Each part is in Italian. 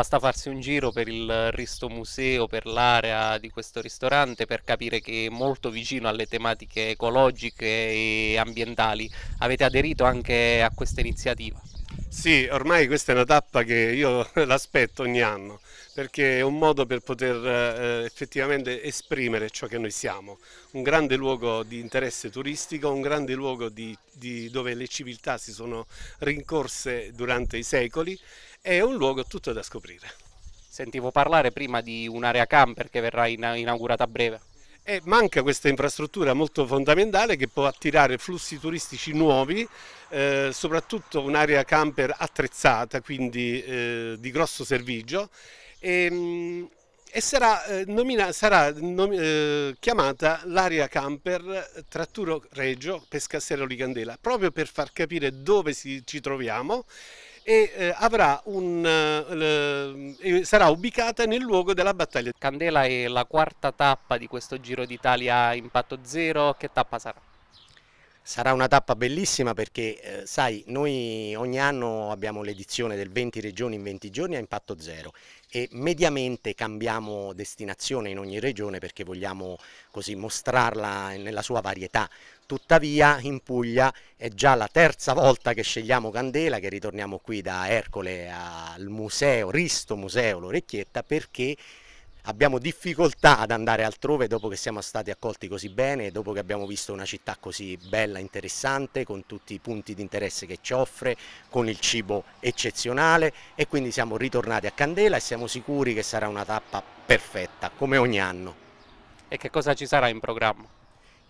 Basta farsi un giro per il Risto Museo, per l'area di questo ristorante, per capire che è molto vicino alle tematiche ecologiche e ambientali. Avete aderito anche a questa iniziativa? Sì, ormai questa è una tappa che io l'aspetto ogni anno perché è un modo per poter eh, effettivamente esprimere ciò che noi siamo, un grande luogo di interesse turistico, un grande luogo di, di dove le civiltà si sono rincorse durante i secoli è un luogo tutto da scoprire. Sentivo parlare prima di un'area camper che verrà inaugurata a breve e manca questa infrastruttura molto fondamentale che può attirare flussi turistici nuovi, eh, soprattutto un'area camper attrezzata, quindi eh, di grosso servizio. E, ehm, e sarà, eh, nomina, sarà nom eh, chiamata l'area camper Tratturo Reggio Pescassero Ligandela, proprio per far capire dove si, ci troviamo e eh, un, eh, sarà ubicata nel luogo della battaglia. Candela è la quarta tappa di questo Giro d'Italia impatto zero, che tappa sarà? Sarà una tappa bellissima perché, eh, sai, noi ogni anno abbiamo l'edizione del 20 regioni in 20 giorni a impatto zero e mediamente cambiamo destinazione in ogni regione perché vogliamo così mostrarla nella sua varietà. Tuttavia in Puglia è già la terza volta che scegliamo Candela, che ritorniamo qui da Ercole al museo, Risto Museo L'Orecchietta, perché abbiamo difficoltà ad andare altrove dopo che siamo stati accolti così bene, dopo che abbiamo visto una città così bella, interessante, con tutti i punti di interesse che ci offre, con il cibo eccezionale e quindi siamo ritornati a Candela e siamo sicuri che sarà una tappa perfetta, come ogni anno. E che cosa ci sarà in programma?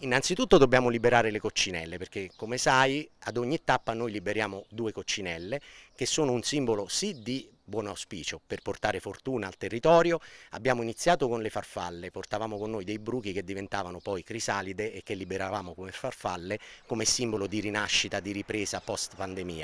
Innanzitutto dobbiamo liberare le coccinelle perché come sai ad ogni tappa noi liberiamo due coccinelle che sono un simbolo sì di buon auspicio per portare fortuna al territorio. Abbiamo iniziato con le farfalle, portavamo con noi dei bruchi che diventavano poi crisalide e che liberavamo come farfalle come simbolo di rinascita, di ripresa post pandemia.